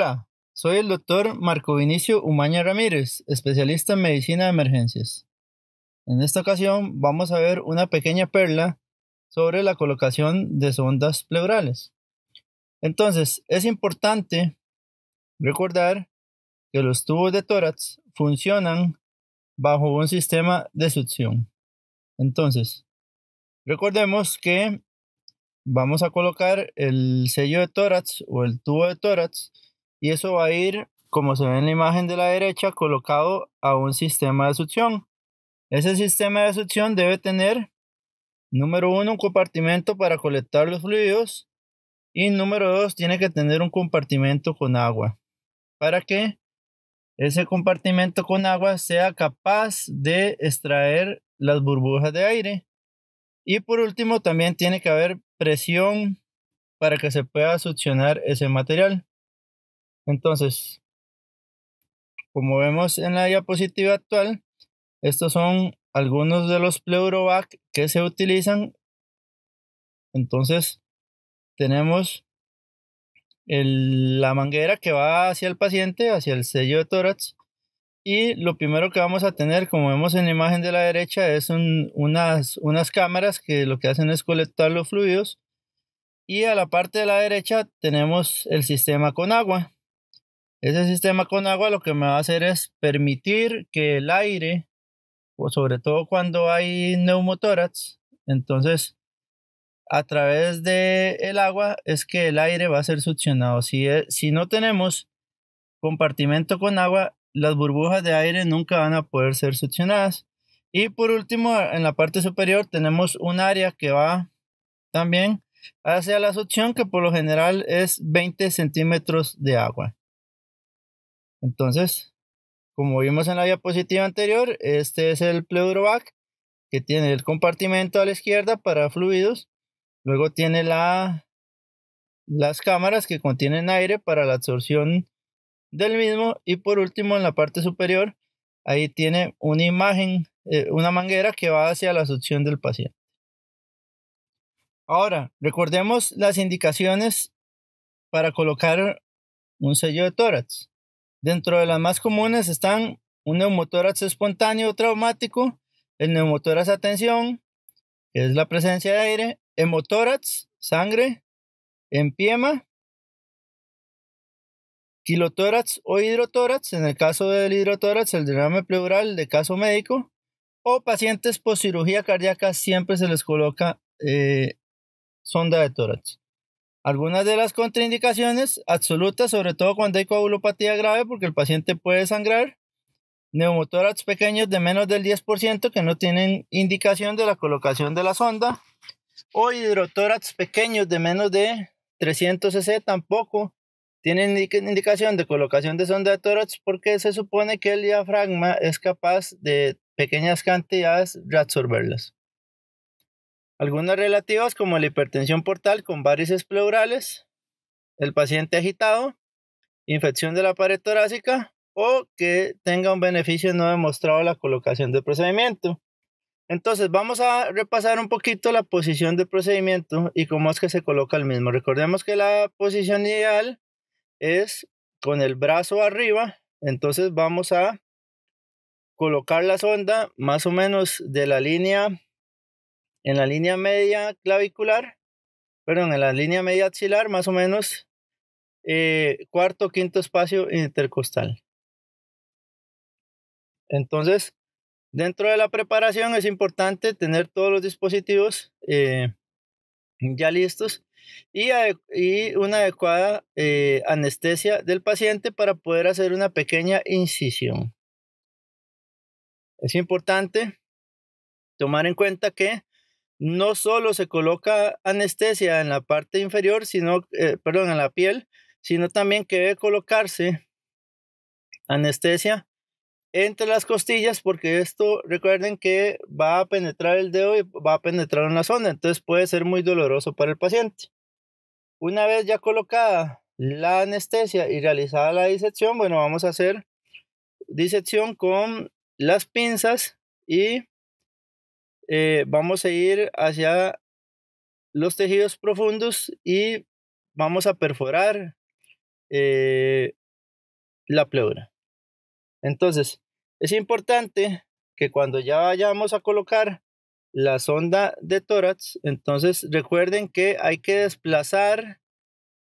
Hola, soy el doctor Marco Vinicio Umaña Ramírez, especialista en medicina de emergencias. En esta ocasión vamos a ver una pequeña perla sobre la colocación de sondas pleurales. Entonces, es importante recordar que los tubos de tórax funcionan bajo un sistema de succión. Entonces, recordemos que vamos a colocar el sello de tórax o el tubo de tórax y eso va a ir, como se ve en la imagen de la derecha, colocado a un sistema de succión. Ese sistema de succión debe tener, número uno, un compartimento para colectar los fluidos y número dos, tiene que tener un compartimento con agua para que ese compartimento con agua sea capaz de extraer las burbujas de aire. Y por último, también tiene que haber presión para que se pueda succionar ese material. Entonces, como vemos en la diapositiva actual, estos son algunos de los pleurovac que se utilizan. Entonces, tenemos la manguera que va hacia el paciente, hacia el sello de tórax. Y lo primero que vamos a tener, como vemos en la imagen de la derecha, es unas, unas cámaras que lo que hacen es colectar los fluidos. Y a la parte de la derecha tenemos el sistema con agua. Ese sistema con agua lo que me va a hacer es permitir que el aire, o sobre todo cuando hay neumotórax, entonces a través de agua es que el aire va a ser succionado. Si, e, si no tenemos compartimento con agua, las burbujas de aire nunca van a poder ser succionadas. Y por último, en la parte superior tenemos un área que va también hacia la succión, que por lo general es 20 centímetros de agua. Entonces, como vimos en la diapositiva anterior, este es el pleurovac que tiene el compartimento a la izquierda para fluidos. Luego tiene las cámaras que contienen aire para la absorción del mismo. Y por último, en la parte superior, ahí tiene una imagen, eh, una manguera que va hacia la succión del paciente. Ahora, recordemos las indicaciones para colocar un sello de tórax. Dentro de las más comunes están un neumotórax espontáneo o traumático, el neumotórax atención, tensión, que es la presencia de aire, hemotórax, sangre, empiema, kilotórax o hidrotórax, en el caso del hidrotórax, el derrame pleural de caso médico, o pacientes por cirugía cardíaca siempre se les coloca eh, sonda de tórax. Algunas de las contraindicaciones absolutas, sobre todo cuando hay coagulopatía grave, porque el paciente puede sangrar, neumotórax pequeños de menos del 10% que no tienen indicación de la colocación de la sonda, o hidrotórax pequeños de menos de 300 cc tampoco tienen indicación de colocación de sonda de tórax porque se supone que el diafragma es capaz de pequeñas cantidades de absorberlas. Algunas relativas como la hipertensión portal con varices pleurales, el paciente agitado, infección de la pared torácica o que tenga un beneficio no demostrado la colocación del procedimiento. Entonces vamos a repasar un poquito la posición del procedimiento y cómo es que se coloca el mismo. Recordemos que la posición ideal es con el brazo arriba, entonces vamos a colocar la sonda más o menos de la línea en la línea media clavicular, perdón, en la línea media axilar, más o menos eh, cuarto o quinto espacio intercostal. Entonces, dentro de la preparación es importante tener todos los dispositivos eh, ya listos y, una adecuada eh, anestesia del paciente para poder hacer una pequeña incisión. Es importante tomar en cuenta que no solo se coloca anestesia en la parte inferior, sino, eh, perdón, en la piel, sino también que debe colocarse anestesia entre las costillas, porque esto, recuerden que va a penetrar el dedo y va a penetrar en la zona, entonces puede ser muy doloroso para el paciente. Una vez ya colocada la anestesia y realizada la disección, bueno, vamos a hacer disección con las pinzas y eh, vamos a ir hacia los tejidos profundos y vamos a perforar eh, la pleura. Entonces, es importante que cuando ya vayamos a colocar la sonda de tórax, entonces recuerden que hay que desplazar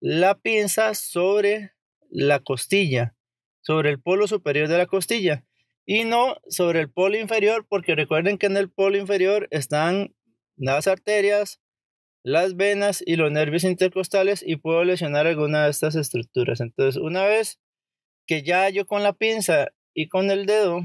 la pinza sobre la costilla, sobre el polo superior de la costilla y no sobre el polo inferior, porque recuerden que en el polo inferior están las arterias, las venas y los nervios intercostales y puedo lesionar alguna de estas estructuras. Entonces, una vez que ya yo con la pinza y con el dedo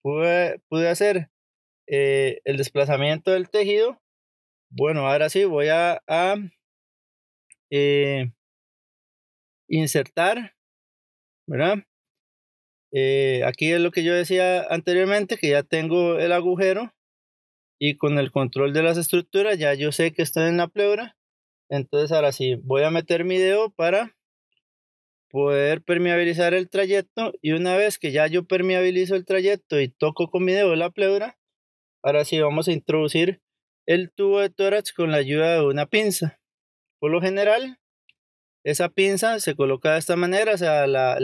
pude, pude hacer eh, el desplazamiento del tejido, bueno, ahora sí voy a, eh, insertar, ¿verdad? Eh, aquí es lo que yo decía anteriormente, que ya tengo el agujero y con el control de las estructuras ya yo sé que estoy en la pleura. Entonces ahora sí, voy a meter mi dedo para poder permeabilizar el trayecto y una vez que ya yo permeabilizo el trayecto y toco con mi dedo la pleura, ahora sí vamos a introducir el tubo de tórax con la ayuda de una pinza. Por lo general, esa pinza se coloca de esta manera, o sea, la,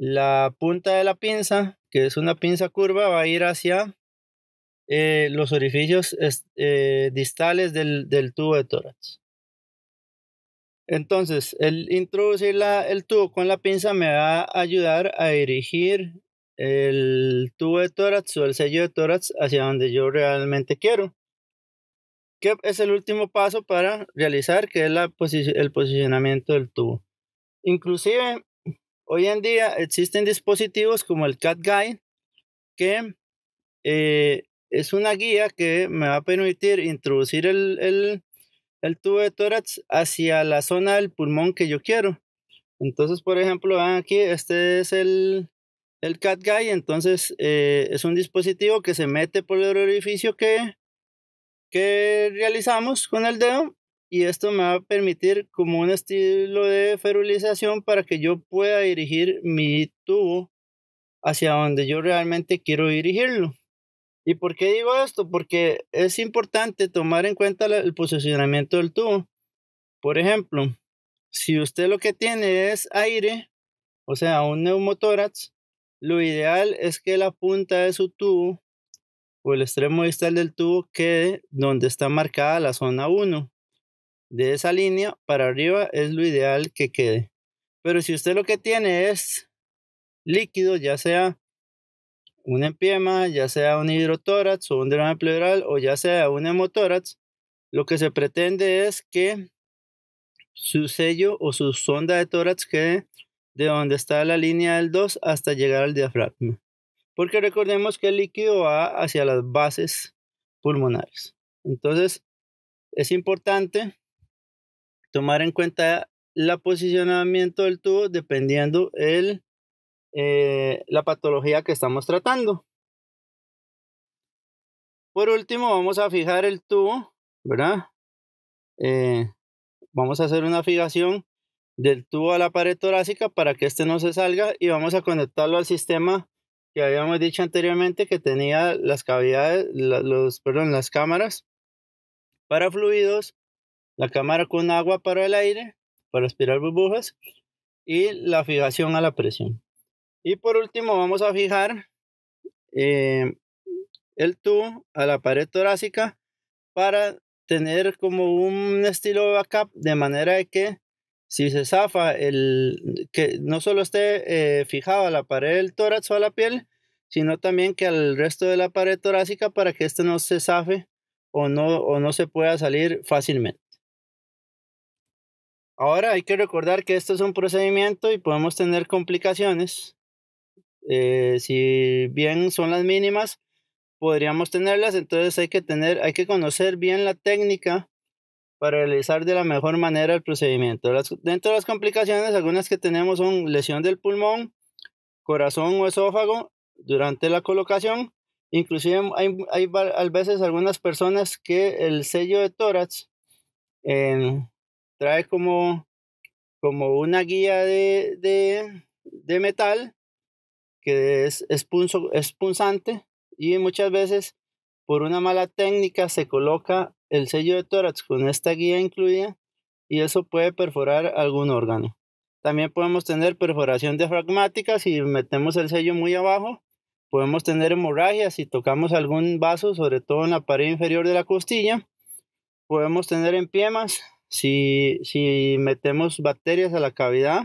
la punta de la pinza, que es una pinza curva, va a ir hacia eh, los orificios eh, distales del, tubo de tórax. Entonces, el introducir el tubo con la pinza me va a ayudar a dirigir el tubo de tórax o el sello de tórax hacia donde yo realmente quiero. Que es el último paso para realizar, que es la el posicionamiento del tubo. Inclusive Hoy en día existen dispositivos como el Cat Guide, que eh, es una guía que me va a permitir introducir el, tubo de tórax hacia la zona del pulmón que yo quiero. Entonces, por ejemplo, aquí, este es el, Cat Guide, entonces eh, es un dispositivo que se mete por el orificio que, que realizamos con el dedo y esto me va a permitir como un estilo de ferulización para que yo pueda dirigir mi tubo hacia donde yo realmente quiero dirigirlo. ¿Y por qué digo esto? Porque es importante tomar en cuenta el posicionamiento del tubo. Por ejemplo, si usted lo que tiene es aire, o sea, un neumotórax, lo ideal es que la punta de su tubo o el extremo distal del tubo quede donde está marcada la zona 1 de esa línea para arriba es lo ideal que quede. Pero si usted lo que tiene es líquido, ya sea un empiema, ya sea un hidrotórax o un drama pleural o ya sea un hemotórax, lo que se pretende es que su sello o su sonda de tórax quede de donde está la línea del 2 hasta llegar al diafragma. Porque recordemos que el líquido va hacia las bases pulmonares. Entonces, es importante tomar en cuenta el posicionamiento del tubo dependiendo el, eh, la patología que estamos tratando. Por último, vamos a fijar el tubo, ¿verdad? Eh, vamos a hacer una fijación del tubo a la pared torácica para que este no se salga y vamos a conectarlo al sistema que habíamos dicho anteriormente que tenía las cavidades, los, perdón, las cámaras para fluidos la cámara con agua para el aire, para aspirar burbujas, y la fijación a la presión. Y por último vamos a fijar eh, el tubo a la pared torácica para tener como un estilo backup de manera que si se zafa el que no solo esté eh, fijado a la pared del tórax o a la piel, sino también que al resto de la pared torácica para que esto no se zafe o no, o no se pueda salir fácilmente. Ahora hay que recordar que esto es un procedimiento y podemos tener complicaciones. Eh, si bien son las mínimas, podríamos tenerlas, entonces hay que tener, hay que conocer bien la técnica para realizar de la mejor manera el procedimiento. dentro de las complicaciones, algunas que tenemos son lesión del pulmón, corazón o esófago durante la colocación. Inclusive hay, hay a veces algunas personas que el sello de tórax en trae como, como una guía de, metal que es, es punzante y muchas veces por una mala técnica se coloca el sello de tórax con esta guía incluida y eso puede perforar algún órgano. También podemos tener perforación diafragmática si metemos el sello muy abajo. Podemos tener hemorragia si tocamos algún vaso, sobre todo en la pared inferior de la costilla. Podemos tener empiemas si, metemos bacterias a la cavidad,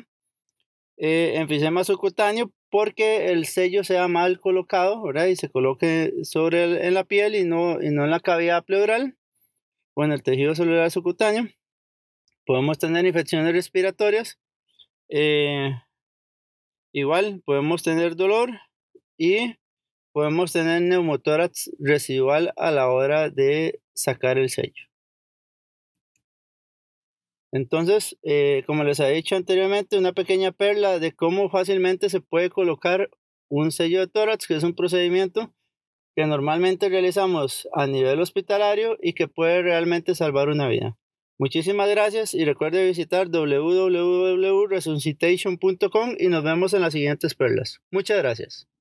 en eh, enfisema subcutáneo, porque el sello sea mal colocado, ¿verdad? Y se coloque sobre en la piel y no, no en la cavidad pleural o en el tejido celular subcutáneo. Podemos tener infecciones respiratorias. Eh, igual, podemos tener dolor y podemos tener neumotórax residual a la hora de sacar el sello. Entonces, eh, como les he dicho anteriormente, una pequeña perla de cómo fácilmente se puede colocar un sello de tórax, que es un procedimiento que normalmente realizamos a nivel hospitalario y que puede realmente salvar una vida. Muchísimas gracias y recuerde visitar www.resuscitation.com y nos vemos en las siguientes perlas. Muchas gracias.